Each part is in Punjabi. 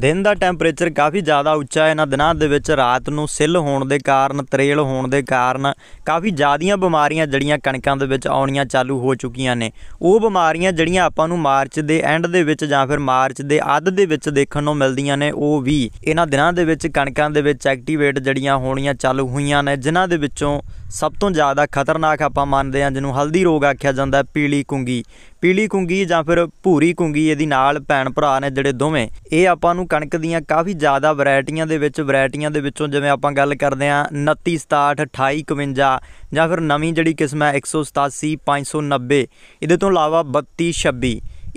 ਦਿਨ ਦਾ ਟੈਂਪਰੇਚਰ ਕਾਫੀ ਜ਼ਿਆਦਾ ਉੱਚਾ ਹੈ ਨਾ ਦਿਨਾਂ ਦੇ ਵਿੱਚ ਰਾਤ ਨੂੰ ਸਿੱਲ ਹੋਣ ਦੇ ਕਾਰਨ ਤਰੇਲ ਹੋਣ ਦੇ ਕਾਰਨ ਕਾਫੀ ਜ਼ਿਆਦੀਆਂ ਬਿਮਾਰੀਆਂ ਜੜੀਆਂ ਕਣਕਾਂ ਦੇ ਵਿੱਚ ਆਉਣੀਆਂ ਚਾਲੂ ਹੋ ਚੁੱਕੀਆਂ ਨੇ ਉਹ ਬਿਮਾਰੀਆਂ ਜੜੀਆਂ ਆਪਾਂ ਨੂੰ ਮਾਰਚ ਦੇ ਐਂਡ ਦੇ ਵਿੱਚ ਜਾਂ ਫਿਰ ਮਾਰਚ ਦੇ ਅੱਧ ਦੇ ਵਿੱਚ ਦੇਖਣ ਨੂੰ ਮਿਲਦੀਆਂ ਨੇ ਉਹ ਵੀ ਇਹਨਾਂ ਦਿਨਾਂ ਦੇ ਵਿੱਚ ਕਣਕਾਂ ਦੇ ਵਿੱਚ ਐਕਟੀਵੇਟ ਜੜੀਆਂ ਹੋਣੀਆਂ ਚਾਲੂ ਹੋਈਆਂ ਨੇ ਜਿਨ੍ਹਾਂ ਦੇ ਵਿੱਚੋਂ ਸਭ ਤੋਂ ਜ਼ਿਆਦਾ ਖਤਰਨਾਕ ਆਪਾਂ ਮੰਨਦੇ ਹਾਂ ਜਿਹਨੂੰ ਹਲਦੀ ਰੋਗ ਆਖਿਆ ਜਾਂਦਾ ਹੈ ਪੀਲੀ ਕੁੰਗੀ ਪੀਲੀ ਕੁੰਗੀ ਜਾਂ ਫਿਰ ਭੂਰੀ ਕੁੰਗੀ ਇਹਦੀ ਨਾਲ ਭੈਣ ਭਰਾ ਨੇ ਜਿਹੜੇ ਦੋਵੇਂ ਇਹ ਆਪਾਂ ਨੂੰ ਕਣਕ ਦੀਆਂ ਕਾਫੀ ਜ਼ਿਆਦਾ ਵੈਰਾਈਟੀਆਂ ਦੇ ਵਿੱਚ ਵੈਰਾਈਟੀਆਂ ਦੇ ਵਿੱਚੋਂ ਜਿਵੇਂ ਆਪਾਂ ਗੱਲ ਕਰਦੇ ਆ 29 67 28 52 ਜਾਂ ਫਿਰ ਨਵੀਂ ਜਿਹੜੀ ਕਿਸਮ ਹੈ 187 590 ਇਹਦੇ ਤੋਂ ਇਲਾਵਾ 32 26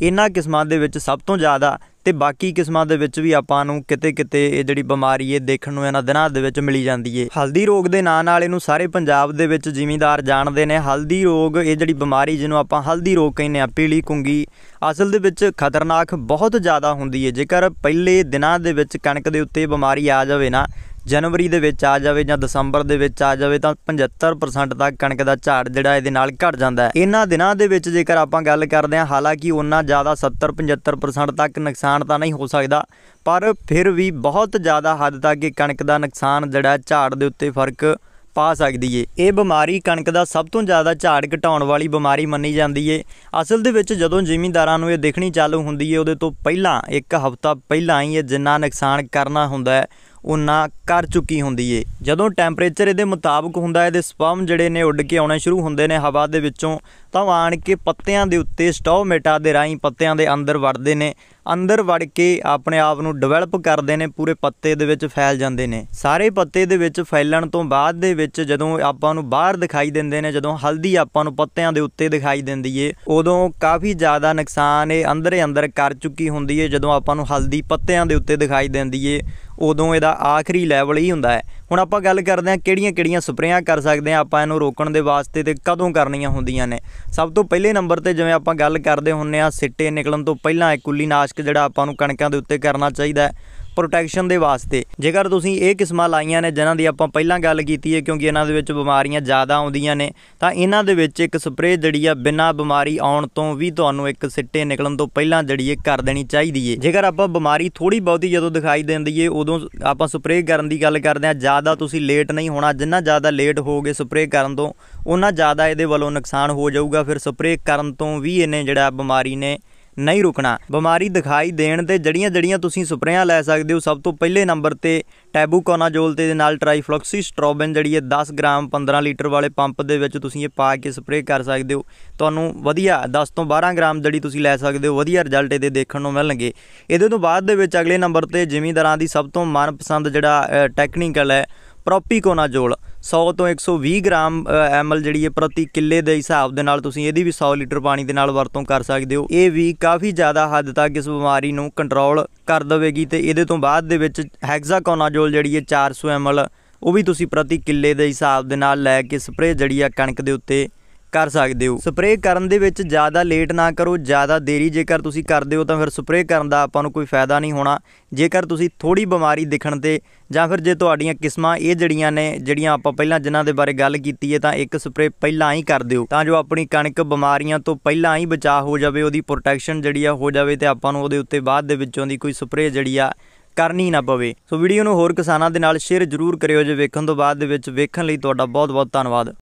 ਇਹਨਾਂ ਕਿਸਮਾਂ ਦੇ ਵਿੱਚ ਸਭ ਤੋਂ ਜ਼ਿਆਦਾ ਤੇ ਬਾਕੀ ਕਿਸਮਾਂ ਦੇ ਵਿੱਚ ਵੀ ਆਪਾਂ ਨੂੰ ਕਿਤੇ-ਕਿਤੇ ਇਹ ਜਿਹੜੀ ਬਿਮਾਰੀ ਇਹ ਦੇਖਣ ਨੂੰ ਇਹਨਾਂ ਦਿਨਾਂ ਦੇ ਵਿੱਚ ਮਿਲੀ ਜਾਂਦੀ ਏ ਹਲਦੀ ਰੋਗ ਦੇ ਨਾਂ ਨਾਲ ਇਹਨੂੰ ਸਾਰੇ ਪੰਜਾਬ ਦੇ ਵਿੱਚ ਜ਼ਿਮੀਂਦਾਰ ਜਾਣਦੇ ਨੇ ਹਲਦੀ ਰੋਗ ਇਹ ਜਿਹੜੀ ਬਿਮਾਰੀ ਜਿਹਨੂੰ ਆਪਾਂ ਹਲਦੀ ਰੋਗ ਕਹਿੰਦੇ ਆ ਪੀਲੀ ਕੁੰਗੀ ਅਸਲ ਦੇ ਵਿੱਚ ਖਤਰਨਾਕ ਬਹੁਤ ਜ਼ਿਆਦਾ ਹੁੰਦੀ ਏ ਜੇਕਰ ਪਹਿਲੇ ਦਿਨਾਂ ਦੇ ਵਿੱਚ ਕਣਕ ਦੇ ਉੱਤੇ ਬਿਮਾਰੀ ਆ ਜਾਵੇ ਨਾ ਜਨਵਰੀ ਦੇ ਵਿੱਚ ਆ ਜਾਵੇ ਜਾਂ ਦਸੰਬਰ ਦੇ ਵਿੱਚ ਆ ਜਾਵੇ ਤਾਂ 75% ਤੱਕ ਕਣਕ ਦਾ ਝਾੜ ਜਿਹੜਾ ਇਹਦੇ ਨਾਲ ਘਟ ਜਾਂਦਾ ਹੈ ਇਹਨਾਂ ਦਿਨਾਂ ਦੇ ਵਿੱਚ ਜੇਕਰ ਆਪਾਂ ਗੱਲ ਕਰਦੇ ਹਾਂ ਹਾਲਾਂਕਿ ਉਹਨਾਂ ਜ਼ਿਆਦਾ 70-75% ਤੱਕ ਨੁਕਸਾਨ ਤਾਂ ਨਹੀਂ ਹੋ ਸਕਦਾ ਪਰ ਫਿਰ ਵੀ ਬਹੁਤ ਜ਼ਿਆਦਾ ਹੱਦ ਤੱਕ ਕਣਕ ਦਾ ਨੁਕਸਾਨ ਜਿਹੜਾ ਝਾੜ ਦੇ ਉੱਤੇ ਫਰਕ ਪਾ ਸਕਦੀ ਏ ਇਹ ਬਿਮਾਰੀ ਕਣਕ ਦਾ ਸਭ ਤੋਂ ਜ਼ਿਆਦਾ ਝਾੜ ਘਟਾਉਣ ਵਾਲੀ ਬਿਮਾਰੀ ਮੰਨੀ ਜਾਂਦੀ ਏ ਅਸਲ ਦੇ ਵਿੱਚ ਜਦੋਂ ਜ਼ਿਮੀਂਦਾਰਾਂ ਨੂੰ ਇਹ ਦੇਖਣੀ ਚਾਲੂ ਹੁੰਦੀ ਏ ਉਹਦੇ ਤੋਂ ਪਹਿਲਾਂ ਇੱਕ ਹਫ਼ਤਾ ਪਹਿਲਾਂ ਹੀ ਇਹ ਜਿੰਨਾ ਨੁਕਸਾਨ ਕਰਨਾ ਹੁੰਦਾ ਹੈ ਉਨਾ ਕਰ ਚੁੱਕੀ ਹੁੰਦੀ ਏ ਜਦੋਂ ਟੈਂਪਰੇਚਰ ਇਹਦੇ ਮੁਤਾਬਕ ਹੁੰਦਾ ਹੈ ਇਹਦੇ ਸਪਰਮ ਜਿਹੜੇ ਨੇ ਉੱਡ ਕੇ ਆਉਣੇ ਸ਼ੁਰੂ ਹੁੰਦੇ ਨੇ ਹਵਾ ਦੇ ਵਿੱਚੋਂ ਤਾਂ ਆਣ ਕੇ ਪੱਤਿਆਂ ਦੇ ਉੱਤੇ ਸਟੋਮੇਟਾ ਦੇ ਰਾਹੀਂ ਪੱਤਿਆਂ ਦੇ ਅੰਦਰ ਵੜਦੇ ਨੇ ਅੰਦਰ ਵੜ ਕੇ ਆਪਣੇ ਆਪ ਨੂੰ ਡਿਵੈਲਪ ਕਰਦੇ ਨੇ ਪੂਰੇ ਪੱਤੇ ਦੇ ਵਿੱਚ ਫੈਲ ਜਾਂਦੇ ਨੇ ਸਾਰੇ ਪੱਤੇ ਦੇ ਵਿੱਚ ਫੈਲਣ ਤੋਂ ਬਾਅਦ ਦੇ ਵਿੱਚ ਜਦੋਂ ਆਪਾਂ ਨੂੰ ਬਾਹਰ ਦਿਖਾਈ ਦਿੰਦੇ ਨੇ ਜਦੋਂ ਹਲਦੀ ਆਪਾਂ ਨੂੰ ਪੱਤਿਆਂ ਦੇ ਉੱਤੇ ਦਿਖਾਈ ਦਿੰਦੀ ਏ ਉਦੋਂ ਕਾਫੀ ਜ਼ਿਆਦਾ ਨੁਕਸਾਨ ਇਹ ਅੰਦਰੇ ਅੰਦਰ ਕਰ ਚੁੱਕੀ ਹੁੰਦੀ ਏ ਜਦੋਂ ਆਪਾਂ ਨੂੰ ਹਲਦੀ ਪੱਤਿਆਂ ਦੇ ਉੱਤੇ ਦਿਖਾਈ ਦਿੰਦੀ ਏ ਉਦੋਂ ਇਹਦਾ ਆਖਰੀ ਲੈਵਲ ਹੀ ਹੁੰਦਾ ਹੈ ਹੁਣ ਆਪਾਂ ਗੱਲ ਕਰਦੇ ਹਾਂ ਕਿਹੜੀਆਂ-ਕਿਹੜੀਆਂ ਸਪਰੇਆਂ ਕਰ ਸਕਦੇ ਆ ਆਪਾਂ ਇਹਨੂੰ ਰੋਕਣ ਦੇ ਵਾਸਤੇ ਤੇ ਕਦੋਂ ਕਰਨੀਆਂ ਹੁੰਦੀਆਂ ਨੇ ਸਭ ਤੋਂ ਪਹਿਲੇ ਨੰਬਰ ਤੇ ਜਿਵੇਂ ਆਪਾਂ ਗੱਲ ਕਰਦੇ ਹੁੰਨੇ ਆ ਸਿੱਟੇ ਨਿਕਲਣ ਤੋਂ ਪਹਿਲਾਂ ਇੱਕ ਨਾਸ਼ਕ ਜਿਹੜਾ ਆਪਾਂ ਨੂੰ ਕਣਕਾਂ ਦੇ ਉੱਤੇ ਕਰਨਾ ਚਾਹੀਦਾ ਹੈ ਪ੍ਰੋਟੈਕਸ਼ਨ ਦੇ ਵਾਸਤੇ ਜੇਕਰ ਤੁਸੀਂ ਇਹ ਕਿਸਮਾਂ ਲਾਈਆਂ ਨੇ ਜਿਨ੍ਹਾਂ ਦੀ ਆਪਾਂ ਪਹਿਲਾਂ ਗੱਲ ਕੀਤੀ ਹੈ ਕਿਉਂਕਿ ਇਹਨਾਂ ਦੇ ਵਿੱਚ ਬਿਮਾਰੀਆਂ ਜ਼ਿਆਦਾ ਆਉਂਦੀਆਂ ਨੇ ਤਾਂ ਇਹਨਾਂ ਦੇ ਵਿੱਚ ਇੱਕ ਸਪਰੇਅ ਜਿਹੜੀ ਆ ਬਿਨਾਂ ਬਿਮਾਰੀ ਆਉਣ ਤੋਂ ਵੀ ਤੁਹਾਨੂੰ ਇੱਕ ਸਿੱਟੇ ਨਿਕਲਣ ਤੋਂ ਪਹਿਲਾਂ ਜਿਹੜੀ ਇਹ ਕਰ ਦੇਣੀ ਚਾਹੀਦੀ ਏ ਜੇਕਰ ਆਪਾਂ ਬਿਮਾਰੀ ਥੋੜੀ ਬਹੁਤੀ ਜਦੋਂ ਦਿਖਾਈ ਦਿੰਦੀ ਏ ਉਦੋਂ ਆਪਾਂ ਸਪਰੇਅ ਕਰਨ ਦੀ ਗੱਲ ਕਰਦੇ ਆ ਜ਼ਿਆਦਾ ਤੁਸੀਂ ਲੇਟ ਨਹੀਂ ਹੋਣਾ ਜਿੰਨਾ ਜ਼ਿਆਦਾ ਲੇਟ ਹੋਗੇ ਸਪਰੇਅ ਕਰਨ ਤੋਂ ਉਹਨਾਂ ਜ਼ਿਆਦਾ ਇਹਦੇ ਵੱਲੋਂ ਨੁਕਸਾਨ ਹੋ ਜਾਊਗਾ ਫਿਰ ਸਪਰੇਅ ਕਰਨ ਤੋਂ ਵੀ ਇਹਨੇ ਜਿਹੜਾ ਬਿਮਾਰੀ ਨੇ ਨਹੀਂ ਰੁਕਣਾ ਬਿਮਾਰੀ ਦਿਖਾਈ ਦੇਣ ਤੇ ਜੜੀਆਂ-ਜੜੀਆਂ ਤੁਸੀਂ ਸਪਰੇਆਂ ਲੈ ਸਕਦੇ ਹੋ ਸਭ ਤੋਂ ਪਹਿਲੇ ਨੰਬਰ ਤੇ ਟੈਬੂਕੋਨਾਜੋਲ ਤੇ ਦੇ ਨਾਲ ਟ੍ਰਾਈਫਲੋਕਸੀ ਸਟ੍ਰੋਬਨ ਜਿਹੜੀ ਹੈ 10 ਗ੍ਰਾਮ 15 ਲੀਟਰ ਵਾਲੇ ਪੰਪ ਦੇ ਵਿੱਚ ਤੁਸੀਂ ਇਹ ਪਾ ਕੇ ਸਪਰੇਅ ਕਰ ਸਕਦੇ ਹੋ ਤੁਹਾਨੂੰ ਵਧੀਆ 10 ਤੋਂ 12 ਗ੍ਰਾਮ ਜੜੀ ਤੁਸੀਂ ਲੈ ਸਕਦੇ ਹੋ ਵਧੀਆ ਰਿਜ਼ਲਟ ਇਹਦੇ ਦੇਖਣ ਨੂੰ ਮਿਲਣਗੇ ਇਹਦੇ ਤੋਂ ਬਾਅਦ ਦੇ ਵਿੱਚ ਅਗਲੇ ਨੰਬਰ ਤੇ ਜ਼ਿਮੀਦਾਰਾਂ ਦੀ ਸਭ ਤੋਂ ਮਨਪਸੰਦ ਜਿਹੜਾ ਟੈਕਨੀਕਲ ਹੈ ਪ੍ਰੋਪੀਕੋਨਾਜੋਲ 100 ਤੋਂ 120 ਗ੍ਰਾਮ ਐਮਲ ਜਿਹੜੀ ਹੈ ਪ੍ਰਤੀ ਕਿੱਲੇ ਦੇ ਹਿਸਾਬ ਦੇ ਨਾਲ ਤੁਸੀਂ ਇਹਦੀ ਵੀ 100 ਲੀਟਰ ਪਾਣੀ ਦੇ ਨਾਲ ਵਰਤੋਂ ਕਰ ਸਕਦੇ ਹੋ ਇਹ ਵੀ ਕਾਫੀ ਜ਼ਿਆਦਾ ਹੱਦ ਤੱਕ ਇਸ ਬਿਮਾਰੀ ਨੂੰ ਕੰਟਰੋਲ ਕਰ ਦੇਵੇਗੀ ਤੇ ਇਹਦੇ ਤੋਂ ਬਾਅਦ ਦੇ ਵਿੱਚ ਹੈਗਜ਼ਾਕੋਨਾਜ਼ੋਲ ਜਿਹੜੀ ਹੈ 400 ਐਮਲ ਉਹ ਵੀ ਤੁਸੀਂ ਪ੍ਰਤੀ ਕਿੱਲੇ ਦੇ ਹਿਸਾਬ ਦੇ ਨਾਲ ਲੈ ਕੇ ਸਪਰੇਅ ਜਿਹੜੀ ਕਣਕ ਦੇ ਉੱਤੇ ਕਰ ਸਕਦੇ ਹੋ ਸਪਰੇਅ ਕਰਨ ਦੇ ਵਿੱਚ ਜ਼ਿਆਦਾ ਲੇਟ ਨਾ ਕਰੋ ਜ਼ਿਆਦਾ ਦੇਰੀ ਜੇਕਰ ਤੁਸੀਂ ਕਰਦੇ ਹੋ ਤਾਂ ਫਿਰ ਸਪਰੇਅ ਕਰਨ ਦਾ ਆਪਾਂ ਨੂੰ ਕੋਈ ਫਾਇਦਾ ਨਹੀਂ ਹੋਣਾ ਜੇਕਰ ਤੁਸੀਂ ਥੋੜੀ ਬਿਮਾਰੀ ਦਿਖਣ ਤੇ ਜਾਂ ਫਿਰ ਜੇ ਤੁਹਾਡੀਆਂ ਕਿਸਮਾਂ ਇਹ ਜੜੀਆਂ ਨੇ ਜਿਹੜੀਆਂ ਆਪਾਂ ਪਹਿਲਾਂ ਜਿਨ੍ਹਾਂ ਦੇ ਬਾਰੇ ਗੱਲ ਕੀਤੀ ਹੈ ਤਾਂ ਇੱਕ ਸਪਰੇਅ ਪਹਿਲਾਂ ਹੀ ਕਰ ਦਿਓ ਤਾਂ ਜੋ ਆਪਣੀ ਕਣਕ ਬਿਮਾਰੀਆਂ ਤੋਂ ਪਹਿਲਾਂ ਹੀ ਬਚਾਅ ਹੋ ਜਾਵੇ ਉਹਦੀ ਪ੍ਰੋਟੈਕਸ਼ਨ ਜਿਹੜੀ ਆ ਹੋ ਜਾਵੇ ਤੇ ਆਪਾਂ ਨੂੰ ਉਹਦੇ ਉੱਤੇ ਬਾਅਦ ਦੇ ਵਿੱਚੋਂ ਦੀ ਕੋਈ ਸਪਰੇਅ ਜਿਹੜੀ ਆ ਕਰਨੀ ਨਾ ਪਵੇ ਸੋ ਵੀਡੀਓ ਨੂੰ ਹੋਰ ਕਿਸਾਨਾਂ ਦੇ ਨਾਲ ਸ਼ੇਅਰ ਜ਼ਰੂਰ ਕਰਿਓ ਜੇ ਵੇਖਣ ਤੋਂ ਬਾਅਦ ਦੇ ਵਿੱਚ ਵੇਖਣ ਲਈ ਤੁਹਾਡਾ ਬਹੁਤ ਬਹੁਤ ਧੰਨਵਾਦ